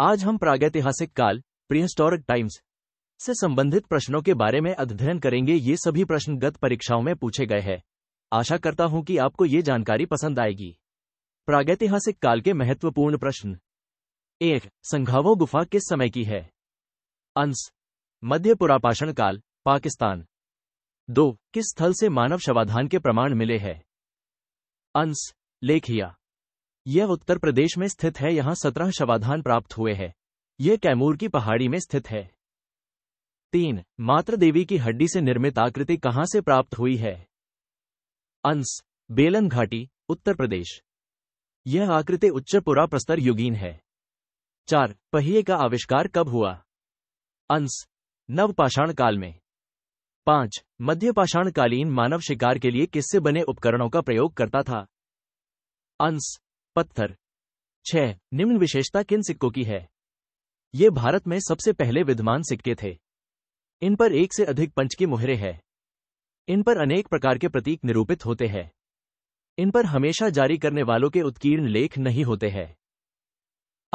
आज हम प्रागैतिहासिक काल प्रिहिस्टोरिक टाइम्स से संबंधित प्रश्नों के बारे में अध्ययन करेंगे ये सभी प्रश्न गत परीक्षाओं में पूछे गए हैं आशा करता हूं कि आपको ये जानकारी पसंद आएगी प्रागैतिहासिक काल के महत्वपूर्ण प्रश्न एक संघावो गुफा किस समय की है अंश मध्य पुरापाषण काल पाकिस्तान दो किस स्थल से मानव शवाधान के प्रमाण मिले हैं अंश लेखिया यह उत्तर प्रदेश में स्थित है यहाँ सत्रह शवाधान प्राप्त हुए हैं यह कैमूर की पहाड़ी में स्थित है तीन मात्र देवी की हड्डी से निर्मित आकृति कहाँ से प्राप्त हुई है अंश बेलन घाटी उत्तर प्रदेश यह आकृति पुरा प्रस्तर युगीन है चार पहिए का आविष्कार कब हुआ अंश नवपाषाण काल में पांच मध्य पाषाण कालीन मानव शिकार के लिए किससे बने उपकरणों का प्रयोग करता था अंश पत्थर छह निम्न विशेषता किन सिक्कों की है ये भारत में सबसे पहले विद्यमान सिक्के थे इन पर एक से अधिक पंच की मुहरे हैं इन पर अनेक प्रकार के प्रतीक निरूपित होते हैं इन पर हमेशा जारी करने वालों के उत्कीर्ण लेख नहीं होते हैं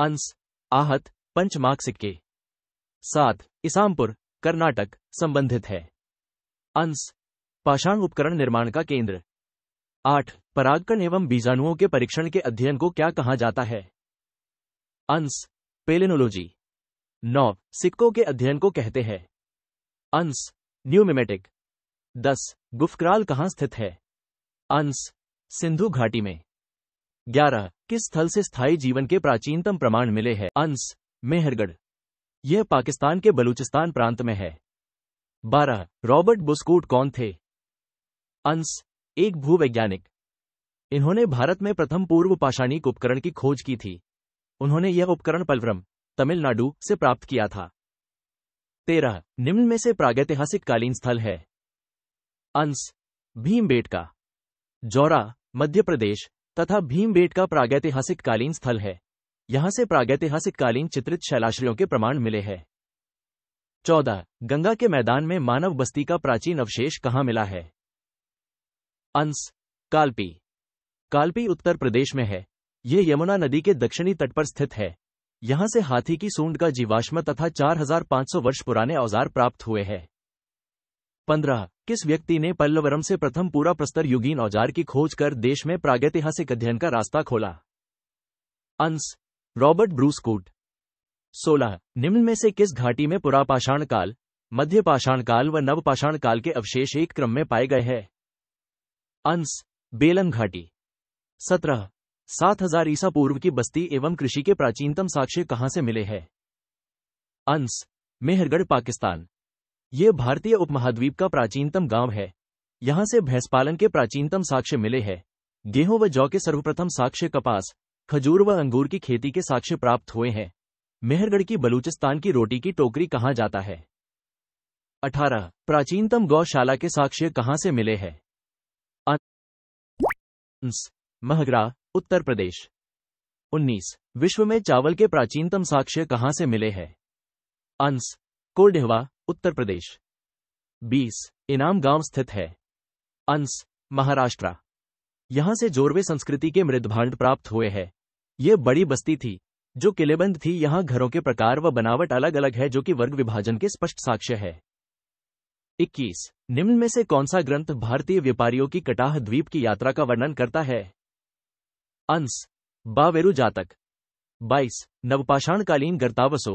अंश आहत पंचमार्क सिक्के सात इसामपुर कर्नाटक संबंधित है अंश पाषाण उपकरण निर्माण का केंद्र आठ परागकण एवं बीजाणुओं के परीक्षण के अध्ययन को क्या कहा जाता है अंश पेलिनोलॉजी नौ सिक्कों के अध्ययन को कहते हैं अंश न्यूमेमेटिक दस गुफकराल कहाँ स्थित है अंश सिंधु घाटी में ग्यारह किस स्थल से स्थायी जीवन के प्राचीनतम प्रमाण मिले हैं अंश मेहरगढ़ यह पाकिस्तान के बलूचिस्तान प्रांत में है बारह रॉबर्ट बुस्कूट कौन थे अंश एक भूवैज्ञानिक इन्होंने भारत में प्रथम पूर्व पाषाणिक उपकरण की खोज की थी उन्होंने यह उपकरण पलवरम तमिलनाडु से प्राप्त किया था तेरह निम्न में से प्रागैतिहासिक कालीन स्थल है अंश भीमबेट जौरा मध्य प्रदेश तथा भीमबेट का प्रागैतिहासिक कालीन स्थल है यहां से प्रागैतिहासिक कालीन चित्रित शैलाश्रयों के प्रमाण मिले हैं चौदह गंगा के मैदान में मानव बस्ती का प्राचीन अवशेष कहां मिला है अंश कालपी कालपी उत्तर प्रदेश में है ये यमुना नदी के दक्षिणी तट पर स्थित है यहाँ से हाथी की सूंड का जीवाश्म तथा 4,500 वर्ष पुराने औजार प्राप्त हुए हैं पंद्रह किस व्यक्ति ने पल्लवरम से प्रथम पूरा प्रस्तर युगीन औजार की खोज कर देश में प्रागैतिहासिक अध्ययन का रास्ता खोला अंश रॉबर्ट ब्रूसकूट सोलह निम्न में से किस घाटी में पुरापाषाण काल मध्य पाषाण काल व नवपाषाण काल के अवशेष एक क्रम में पाए गए हैं अंश बेलन घाटी सत्रह सात हजार ईसा पूर्व की बस्ती एवं कृषि के प्राचीनतम साक्ष्य कहां से मिले हैं अंश मेहरगढ़ पाकिस्तान ये भारतीय उपमहाद्वीप का प्राचीनतम गांव है यहाँ से भैंस पालन के प्राचीनतम साक्ष्य मिले हैं गेहूं व जौ के सर्वप्रथम साक्ष्य कपास खजूर व अंगूर की खेती के साक्ष्य प्राप्त हुए हैं मेहरगढ़ की बलूचिस्तान की रोटी की टोकरी कहाँ जाता है अठारह प्राचीनतम गौशाला के साक्ष्य कहाँ से मिले हैं महगरा उत्तर प्रदेश 19. विश्व में चावल के प्राचीनतम साक्ष्य कहाँ से मिले हैं अंश कोलडेहवा उत्तर प्रदेश 20. इनाम गांव स्थित है अंश महाराष्ट्र यहाँ से जोरवे संस्कृति के मृदभांड प्राप्त हुए हैं ये बड़ी बस्ती थी जो किलेबंद थी यहाँ घरों के प्रकार व बनावट अलग अलग है जो कि वर्ग विभाजन के स्पष्ट साक्ष्य है 21. निम्न में से कौन सा ग्रंथ भारतीय व्यापारियों की कटाह द्वीप की यात्रा का वर्णन करता है अंश बावेरुजा तक 22 कालीन गर्तावसो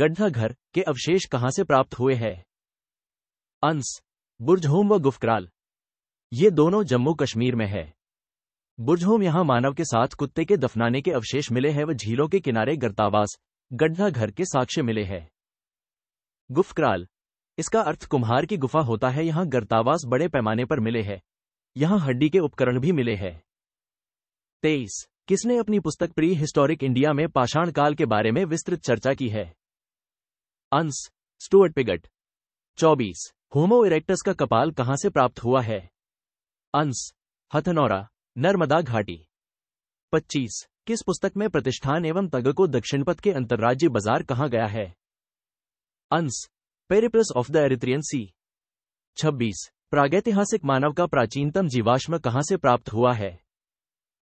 गड्ढा घर के अवशेष कहाँ से प्राप्त हुए हैं अंश बुर्जहोम व गुफकराल ये दोनों जम्मू कश्मीर में है बुर्जहोम यहां मानव के साथ कुत्ते के दफनाने के अवशेष मिले हैं व झीलों के किनारे गर्तावास गड्ढा घर के साक्ष्य मिले हैं गुफकराल इसका अर्थ कुम्हार की गुफा होता है यहां गर्तावास बड़े पैमाने पर मिले हैं यहां हड्डी के उपकरण भी मिले हैं तेईस किसने अपनी पुस्तक प्री हिस्टोरिक इंडिया में पाषाण काल के बारे में विस्तृत चर्चा की है अंश स्टुअर्ट पिगट चौबीस होमो इरेक्टस का कपाल कहाँ से प्राप्त हुआ है अंश हथनौरा नर्मदा घाटी पच्चीस किस पुस्तक में प्रतिष्ठान एवं तग को दक्षिण पथ के अंतर्राज्यीय बाजार कहाँ गया है अंश Periplus of the Erythraean Sea छब्बीस प्रागैतिहासिक मानव का प्राचीनतम जीवाश्म कहाँ से प्राप्त हुआ है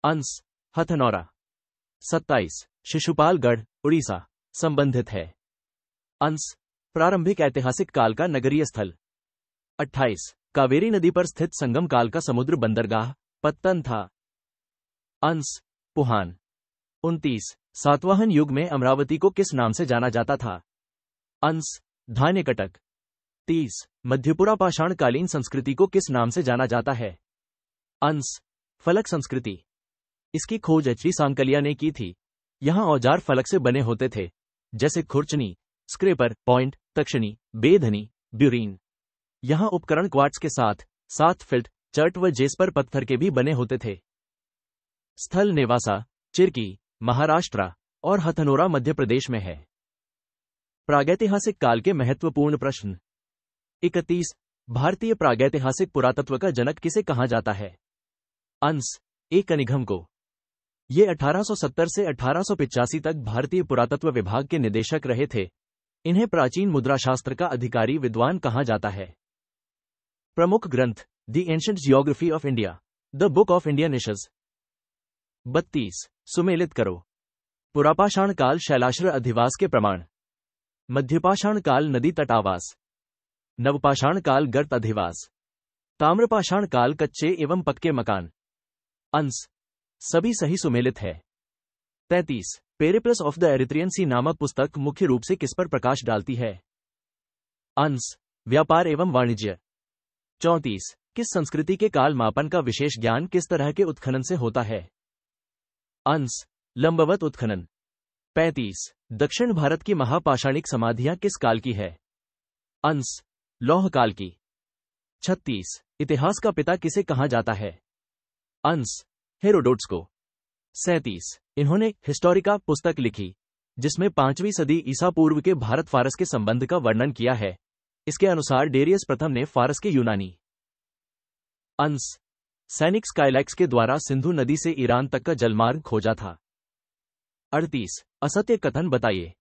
अंश हथनौरा सत्ताईस शिशुपालगढ़ उड़ीसा संबंधित है अंश प्रारंभिक ऐतिहासिक काल का नगरीय स्थल अट्ठाईस कावेरी नदी पर स्थित संगम काल का समुद्र बंदरगाह पत्तन था अंश पुहान 29 सातवाहन युग में अमरावती को किस नाम से जाना जाता था अंश धान्य कटक तीस मध्यपुरा पाषाणकालीन संस्कृति को किस नाम से जाना जाता है अंश फलक संस्कृति इसकी खोज एचवी सांकलिया ने की थी यहाँ औजार फलक से बने होते थे जैसे खुर्चनी स्क्रेपर पॉइंट तक्षणी बेधनी ब्यूरीन यहाँ उपकरण क्वार्ट्स के साथ साथ फिल्ट चर्ट व जेस्पर पत्थर के भी बने होते थे स्थल नेवासा चिरकी महाराष्ट्र और हथनोरा मध्य प्रदेश में है प्रागैतिहासिक काल के महत्वपूर्ण प्रश्न 31 भारतीय प्रागैतिहासिक पुरातत्व का जनक किसे कहा जाता है अंश एक अनिघम को ये 1870 से अठारह तक भारतीय पुरातत्व विभाग के निदेशक रहे थे इन्हें प्राचीन मुद्राशास्त्र का अधिकारी विद्वान कहा जाता है प्रमुख ग्रंथ the Ancient Geography of India the Book of Indian निशज बत्तीस सुमेलित करो पुरापाषाण काल शैलाश्र अधिवास के प्रमाण मध्यपाषाण काल नदी तटावास नवपाषाण काल गर्त अधिवास ताम्रपाषाण काल कच्चे एवं पक्के मकान अंश सभी सही सुमेलित है तैतीस Periplus of the Erythraean Sea नामक पुस्तक मुख्य रूप से किस पर प्रकाश डालती है अंश व्यापार एवं वाणिज्य चौंतीस किस संस्कृति के काल मापन का विशेष ज्ञान किस तरह के उत्खनन से होता है अंश लंबवत उत्खनन 35. दक्षिण भारत की महापाषाणिक समाधियां किस काल की है अंश लौह काल की 36. इतिहास का पिता किसे कहा जाता है अंश हेरोडोट्स को सैतीस इन्होंने हिस्टोरिका पुस्तक लिखी जिसमें पांचवी सदी ईसा पूर्व के भारत फारस के संबंध का वर्णन किया है इसके अनुसार डेरियस प्रथम ने फारस के यूनानी अंश सैनिक स्काइलैक्स के द्वारा सिंधु नदी से ईरान तक का जलमार्ग खोजा था अड़तीस असत्य कथन बताइए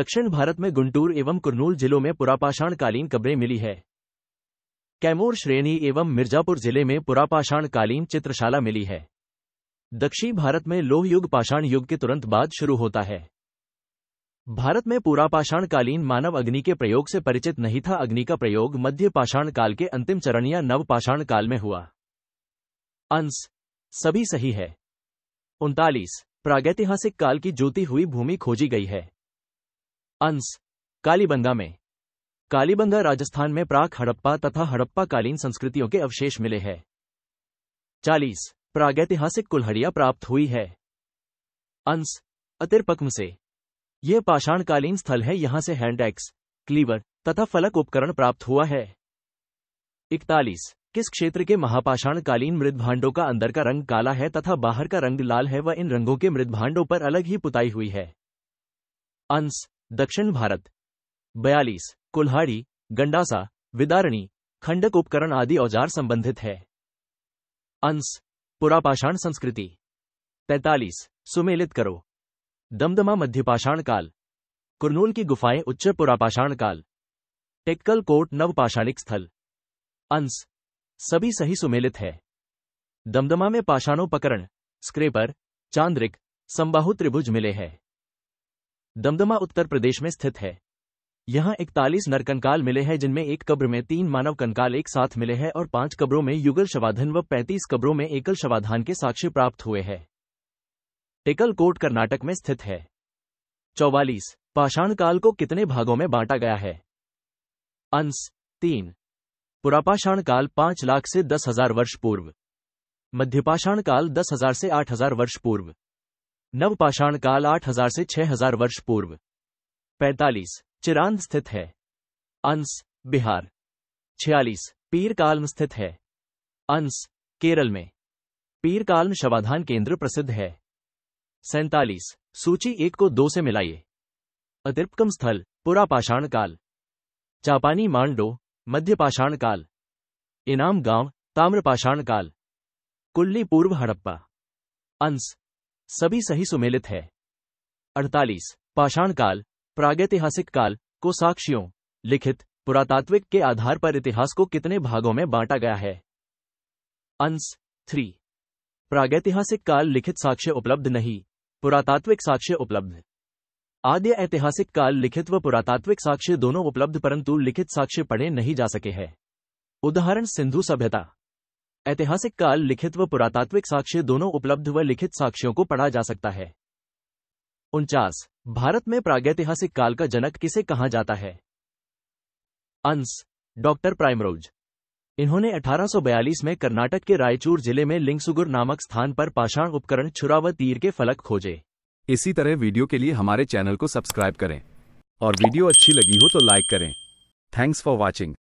दक्षिण भारत में गुंटूर एवं कुरनूल जिलों में पुरापाषाणकालीन कब्रें मिली है कैमूर श्रेणी एवं मिर्जापुर जिले में पुरापाषाणकालीन चित्रशाला मिली है दक्षिण भारत में लोह युग पाषाण युग के तुरंत बाद शुरू होता है भारत में पूरा कालीन मानव अग्नि के प्रयोग से परिचित नहीं था अग्नि का प्रयोग मध्य पाषाण काल के अंतिम चरण या नव पाषाण काल में हुआ अंश सभी सही है उनतालीस प्रागैतिहासिक काल की जोती हुई भूमि खोजी गई है अंश कालीबंगा में कालीबंगा राजस्थान में प्राक हड़प्पा तथा हड़प्पा कालीन संस्कृतियों के अवशेष मिले हैं चालीस प्रागैतिहासिक कुल्हड़िया प्राप्त हुई है अंश अतिरपक्म से यह पाषाणकालीन स्थल है यहां से हैंड एक्स क्लीवर तथा फलक उपकरण प्राप्त हुआ है इकतालीस किस क्षेत्र के महापाषाणकालीन मृदभांडों का अंदर का रंग काला है तथा बाहर का रंग लाल है व इन रंगों के मृदभांडों पर अलग ही पुताई हुई है अंश दक्षिण भारत बयालीस कुल्हाड़ी गंडासा विदारणी खंडक उपकरण आदि औजार संबंधित है अंश पुरापाषाण संस्कृति 45. सुमेलित करो दमदमा मध्यपाषाण काल कुरनूल की गुफाएं उच्च पुरापाषाण काल टेक्कल कोट नवपाषाणिक स्थल अंश सभी सही सुमेलित है दमदमा में पाषाणोपकरण स्क्रेपर चांद्रिक संबाहु त्रिभुज मिले हैं दमदमा उत्तर प्रदेश में स्थित है यहाँ इकतालीस नरकंकाल मिले हैं जिनमें एक कब्र में तीन मानव कंकाल एक साथ मिले हैं और पांच कब्रों में युगल शवाधन व पैंतीस कब्रों में एकल शवाधान के साक्ष्य प्राप्त हुए हैं टेकल कोट कर्नाटक में स्थित है चौवालीस पाषाण काल को कितने भागों में बांटा गया है अंश तीन पुरापाषाण काल पांच लाख से दस हजार वर्ष पूर्व मध्यपाषाण काल दस हजार से आठ हजार वर्ष पूर्व नवपाषाण काल आठ हजार से छह हजार वर्ष पूर्व पैंतालीस चिरांद स्थित है अंश बिहार छियालीस पीर स्थित है अंश केरल में पीर शवाधान केंद्र प्रसिद्ध है सैतालीस सूची एक को दो से मिलाइए अतिरपकम स्थल पुरापाषाण काल चापानी मांडो मध्य पाषाण काल इनाम गांव ताम्रपाषाण काल कुल्ली पूर्व हड़प्पा अंश सभी सही सुमेलित है 48 पाषाण काल प्रागैतिहासिक काल को साक्ष्यों लिखित पुरातात्विक के आधार पर इतिहास को कितने भागों में बांटा गया है अंश थ्री प्रागैतिहासिक काल लिखित साक्ष्य उपलब्ध नहीं पुरातात्विक साक्ष्य उपलब्ध आद्य ऐतिहासिक काल लिखित व पुरातात्विक साक्ष्य दोनों उपलब्ध परंतु लिखित साक्ष्य पढ़े नहीं जा सके हैं उदाहरण सिंधु सभ्यता ऐतिहासिक काल लिखित व पुरातात्विक साक्ष्य दोनों उपलब्ध व लिखित साक्ष्यों को पढ़ा जा सकता है उनचास भारत में प्रागैतिहासिक काल का जनक किसे कहा जाता है अंश डॉक्टर प्राइमरोज इन्होंने 1842 में कर्नाटक के रायचूर जिले में लिंगसुगुर नामक स्थान पर पाषाण उपकरण छुराव तीर के फलक खोजे इसी तरह वीडियो के लिए हमारे चैनल को सब्सक्राइब करें और वीडियो अच्छी लगी हो तो लाइक करें थैंक्स फॉर वॉचिंग